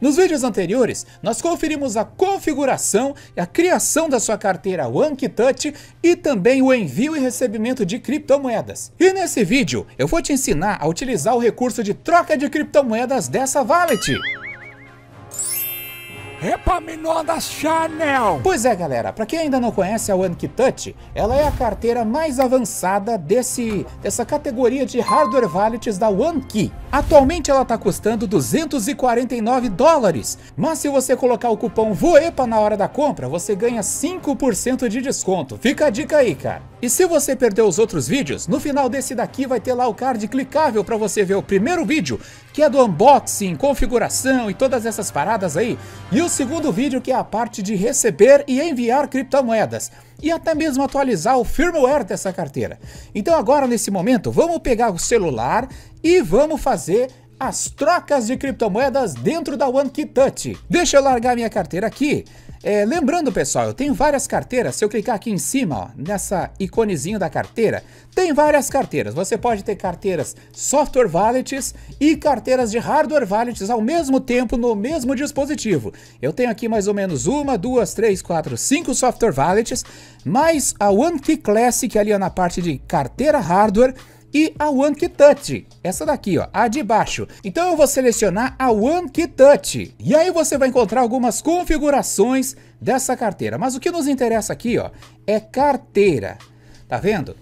Nos vídeos anteriores, nós conferimos a configuração e a criação da sua carteira OneKeyTouch e também o envio e recebimento de criptomoedas. E nesse vídeo, eu vou te ensinar a utilizar o recurso de troca de criptomoedas dessa wallet. Epaminondas Chanel! Pois é, galera, para quem ainda não conhece a One Touch, ela é a carteira mais avançada desse, dessa categoria de hardware wallets da Key. Atualmente ela está custando 249 dólares, mas se você colocar o cupom VOEPA na hora da compra, você ganha 5% de desconto. Fica a dica aí, cara. E se você perdeu os outros vídeos, no final desse daqui vai ter lá o card clicável para você ver o primeiro vídeo que é do unboxing, configuração e todas essas paradas aí. E o segundo vídeo que é a parte de receber e enviar criptomoedas e até mesmo atualizar o firmware dessa carteira. Então agora nesse momento, vamos pegar o celular e vamos fazer as trocas de criptomoedas dentro da OneKeyTouch. Deixa eu largar minha carteira aqui. É, lembrando, pessoal, eu tenho várias carteiras. Se eu clicar aqui em cima, ó, nessa iconezinho da carteira, tem várias carteiras. Você pode ter carteiras software wallets e carteiras de hardware wallets ao mesmo tempo no mesmo dispositivo. Eu tenho aqui mais ou menos uma, duas, três, quatro, cinco software wallets, mais a OneKey Classic ali ó, na parte de carteira hardware e a One Key Touch. Essa daqui, ó, a de baixo. Então eu vou selecionar a One Key Touch. E aí você vai encontrar algumas configurações dessa carteira. Mas o que nos interessa aqui, ó, é carteira. Tá vendo?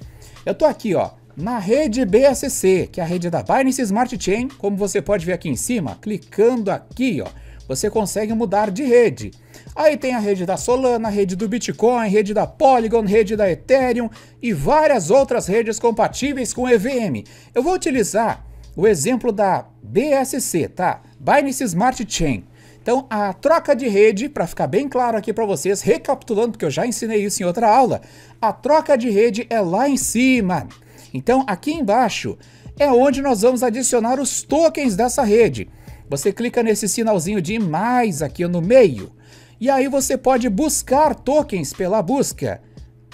Eu tô aqui, ó, na rede BSC, que é a rede da Binance Smart Chain, como você pode ver aqui em cima, clicando aqui, ó, você consegue mudar de rede. Aí tem a rede da Solana, a rede do Bitcoin, rede da Polygon, rede da Ethereum e várias outras redes compatíveis com EVM. Eu vou utilizar o exemplo da BSC, tá? Binance Smart Chain. Então, a troca de rede, para ficar bem claro aqui para vocês, recapitulando, porque eu já ensinei isso em outra aula, a troca de rede é lá em cima. Então, aqui embaixo é onde nós vamos adicionar os tokens dessa rede. Você clica nesse sinalzinho de mais aqui no meio. E aí você pode buscar tokens pela busca,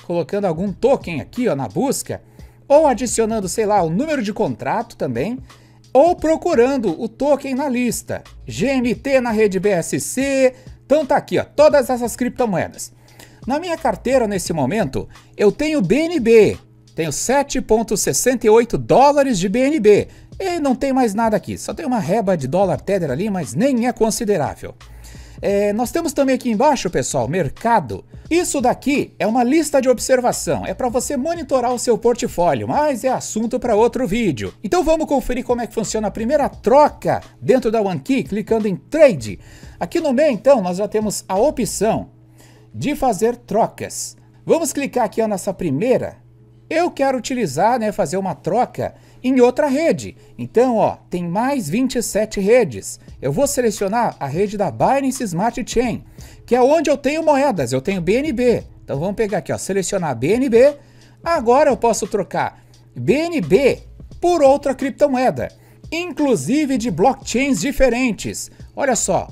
colocando algum token aqui ó, na busca, ou adicionando, sei lá, o número de contrato também, ou procurando o token na lista. GMT na rede BSC. Então tá aqui, ó, todas essas criptomoedas. Na minha carteira nesse momento, eu tenho BNB, tenho 7.68 dólares de BNB. E não tem mais nada aqui, só tem uma reba de dólar Tether ali, mas nem é considerável. É, nós temos também aqui embaixo, pessoal, mercado. Isso daqui é uma lista de observação, é para você monitorar o seu portfólio, mas é assunto para outro vídeo. Então vamos conferir como é que funciona a primeira troca dentro da OneKey, clicando em Trade. Aqui no meio, então, nós já temos a opção de fazer trocas. Vamos clicar aqui ó, nessa primeira. Eu quero utilizar, né, fazer uma troca em outra rede. Então, ó, tem mais 27 redes. Eu vou selecionar a rede da Binance Smart Chain, que é onde eu tenho moedas, eu tenho BNB. Então vamos pegar aqui, ó, selecionar BNB. Agora eu posso trocar BNB por outra criptomoeda, inclusive de blockchains diferentes. Olha só,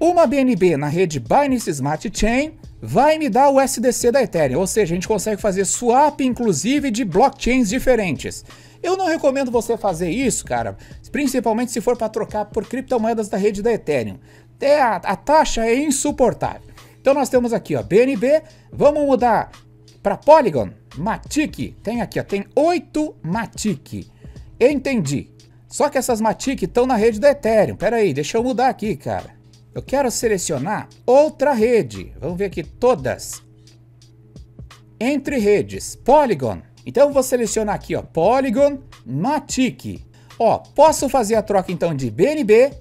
uma BNB na rede Binance Smart Chain vai me dar o SDC da Ethereum, ou seja, a gente consegue fazer swap inclusive de blockchains diferentes. Eu não recomendo você fazer isso, cara, principalmente se for para trocar por criptomoedas da rede da Ethereum. É, a, a taxa é insuportável. Então nós temos aqui, ó, BNB, vamos mudar para Polygon, Matic, tem aqui, ó, tem oito Matic. Entendi. Só que essas Matic estão na rede da Ethereum. Pera aí, deixa eu mudar aqui, cara. Eu quero selecionar outra rede. Vamos ver aqui todas. Entre redes, Polygon, então eu vou selecionar aqui, ó, Polygon Matic. Ó, posso fazer a troca então de BNB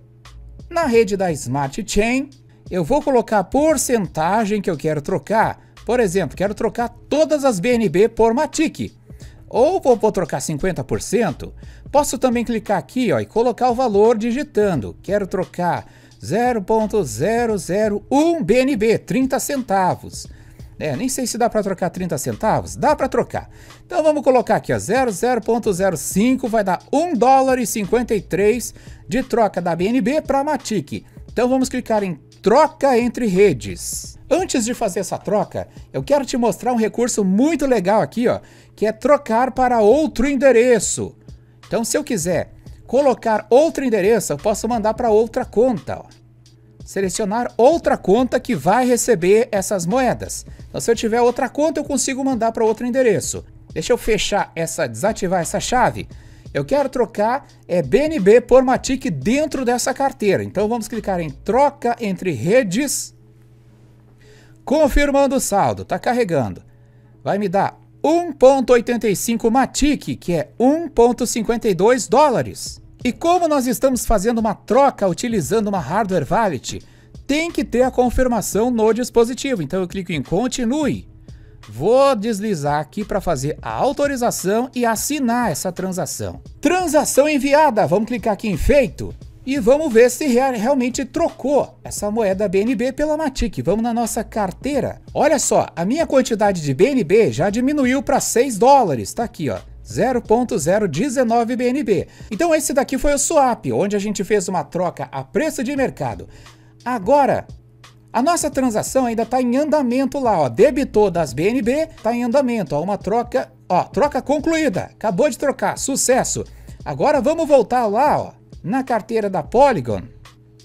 na rede da Smart Chain. Eu vou colocar a porcentagem que eu quero trocar. Por exemplo, quero trocar todas as BNB por Matic. Ou vou, vou trocar 50%. Posso também clicar aqui ó, e colocar o valor digitando. Quero trocar 0.001 BNB, 30 centavos. É, nem sei se dá para trocar 30 centavos. Dá para trocar. Então vamos colocar aqui, ó, 00.05 vai dar 1 dólar e 53 de troca da BNB para a Matic. Então vamos clicar em troca entre redes. Antes de fazer essa troca, eu quero te mostrar um recurso muito legal aqui, ó, que é trocar para outro endereço. Então se eu quiser colocar outro endereço, eu posso mandar para outra conta, ó selecionar outra conta que vai receber essas moedas. Então, se eu tiver outra conta, eu consigo mandar para outro endereço. Deixa eu fechar essa, desativar essa chave. Eu quero trocar é, BNB por Matic dentro dessa carteira. Então vamos clicar em troca entre redes. Confirmando o saldo, está carregando. Vai me dar 1.85 Matic, que é 1.52 dólares. E como nós estamos fazendo uma troca utilizando uma hardware valid, tem que ter a confirmação no dispositivo. Então eu clico em continue. Vou deslizar aqui para fazer a autorização e assinar essa transação. Transação enviada, vamos clicar aqui em feito e vamos ver se realmente trocou essa moeda BNB pela Matic. Vamos na nossa carteira. Olha só, a minha quantidade de BNB já diminuiu para 6 dólares, tá aqui, ó. 0.019 BNB. Então esse daqui foi o swap, onde a gente fez uma troca a preço de mercado. Agora, a nossa transação ainda está em andamento lá, ó. Debitou das BNB, está em andamento, ó. Uma troca, ó, troca concluída. Acabou de trocar, sucesso. Agora vamos voltar lá, ó, na carteira da Polygon.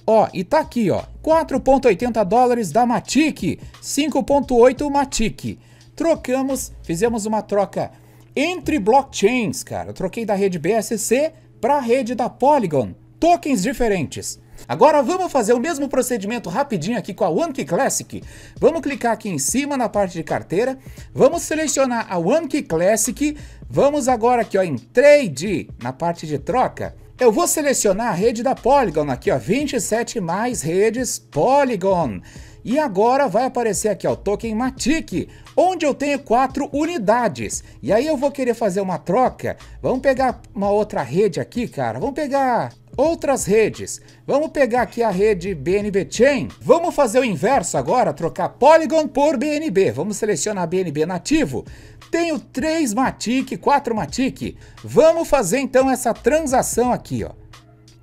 Ó, e tá aqui, ó, 4.80 dólares da Matic, 5.8 Matic. Trocamos, fizemos uma troca entre blockchains, cara. Eu troquei da rede BSC para a rede da Polygon. Tokens diferentes. Agora vamos fazer o mesmo procedimento rapidinho aqui com a OneKey Classic. Vamos clicar aqui em cima na parte de carteira, vamos selecionar a OneKey Classic, vamos agora aqui ó, em Trade, na parte de troca. Eu vou selecionar a rede da Polygon aqui, ó, 27 mais redes Polygon. E agora vai aparecer aqui, o Token Matic, onde eu tenho quatro unidades. E aí eu vou querer fazer uma troca. Vamos pegar uma outra rede aqui, cara. Vamos pegar outras redes. Vamos pegar aqui a rede BNB Chain. Vamos fazer o inverso agora, trocar Polygon por BNB. Vamos selecionar BNB nativo. Tenho três Matic, quatro Matic. Vamos fazer então essa transação aqui, ó.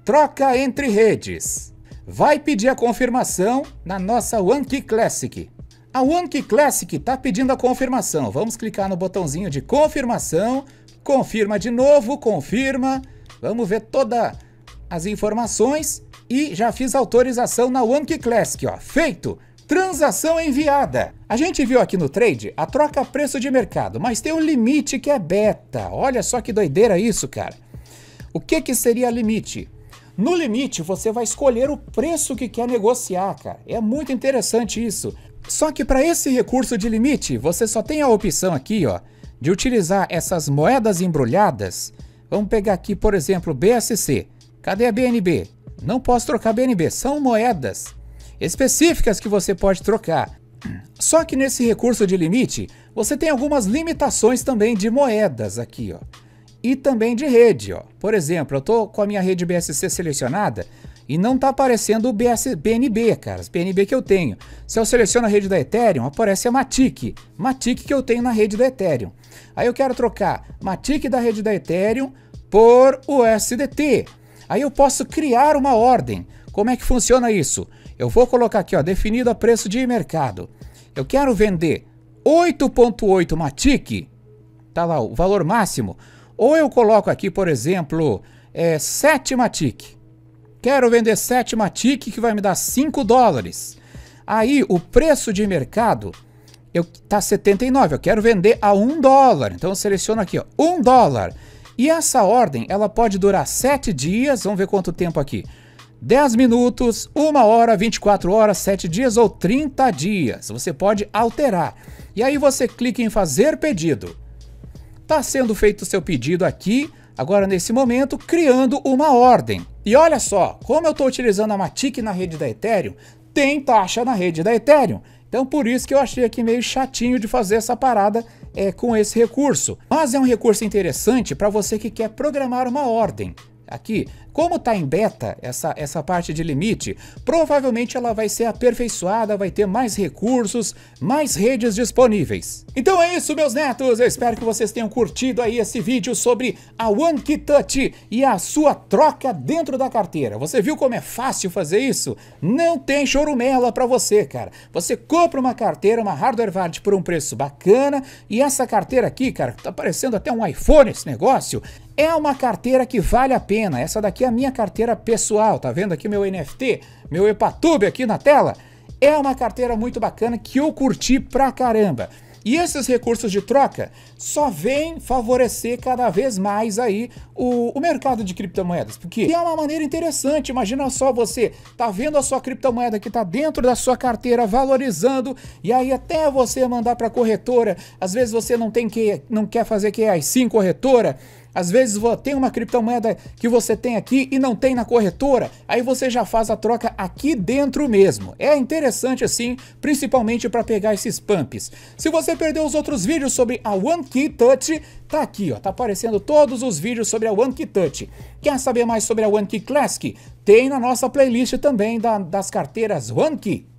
Troca entre redes vai pedir a confirmação na nossa One Key Classic. A One Key Classic está pedindo a confirmação. Vamos clicar no botãozinho de confirmação, confirma de novo, confirma. Vamos ver todas as informações e já fiz autorização na One Key Classic, ó. Feito! Transação enviada. A gente viu aqui no trade a troca preço de mercado, mas tem um limite que é beta. Olha só que doideira isso, cara. O que que seria limite? No limite, você vai escolher o preço que quer negociar, cara. É muito interessante isso. Só que para esse recurso de limite, você só tem a opção aqui, ó, de utilizar essas moedas embrulhadas. Vamos pegar aqui, por exemplo, BSC. Cadê a BNB? Não posso trocar BNB, são moedas específicas que você pode trocar. Só que nesse recurso de limite, você tem algumas limitações também de moedas aqui, ó e também de rede. Ó. Por exemplo, eu estou com a minha rede BSC selecionada e não está aparecendo o BS, BNB, cara, BNB que eu tenho. Se eu seleciono a rede da Ethereum, aparece a Matic, Matic que eu tenho na rede da Ethereum. Aí eu quero trocar Matic da rede da Ethereum por o SDT. Aí eu posso criar uma ordem. Como é que funciona isso? Eu vou colocar aqui, ó, definido a preço de mercado. Eu quero vender 8.8 Matic, tá lá o valor máximo, ou eu coloco aqui, por exemplo, é, sete Matic. Quero vender sétima Matic que vai me dar 5 dólares. Aí o preço de mercado está tá 79, eu quero vender a 1 dólar. Então eu seleciono aqui, ó, 1 dólar. E essa ordem, ela pode durar 7 dias, vamos ver quanto tempo aqui. 10 minutos, 1 hora, 24 horas, 7 dias ou 30 dias. Você pode alterar. E aí você clica em fazer pedido. Está sendo feito o seu pedido aqui, agora nesse momento, criando uma ordem. E olha só, como eu estou utilizando a Matic na rede da Ethereum, tem taxa na rede da Ethereum. Então por isso que eu achei aqui meio chatinho de fazer essa parada é, com esse recurso. Mas é um recurso interessante para você que quer programar uma ordem aqui, como está em beta essa, essa parte de limite, provavelmente ela vai ser aperfeiçoada, vai ter mais recursos, mais redes disponíveis. Então é isso, meus netos. Eu espero que vocês tenham curtido aí esse vídeo sobre a OneKitouch e a sua troca dentro da carteira. Você viu como é fácil fazer isso? Não tem chorumela para você, cara. Você compra uma carteira, uma hardware wallet por um preço bacana e essa carteira aqui, cara, tá parecendo até um iPhone esse negócio é uma carteira que vale a pena. Essa daqui é a minha carteira pessoal, tá vendo aqui meu NFT, meu Epatube aqui na tela? É uma carteira muito bacana que eu curti pra caramba. E esses recursos de troca só vêm favorecer cada vez mais aí o, o mercado de criptomoedas, porque é uma maneira interessante. Imagina só você tá vendo a sua criptomoeda que tá dentro da sua carteira valorizando e aí até você mandar para corretora, às vezes você não tem que não quer fazer que é sim corretora às vezes tem uma criptomoeda que você tem aqui e não tem na corretora, aí você já faz a troca aqui dentro mesmo. É interessante assim, principalmente para pegar esses pumps. Se você perdeu os outros vídeos sobre a One Key Touch, tá aqui, ó, tá aparecendo todos os vídeos sobre a One Key Touch. Quer saber mais sobre a One Key Classic? Tem na nossa playlist também da, das carteiras One Key.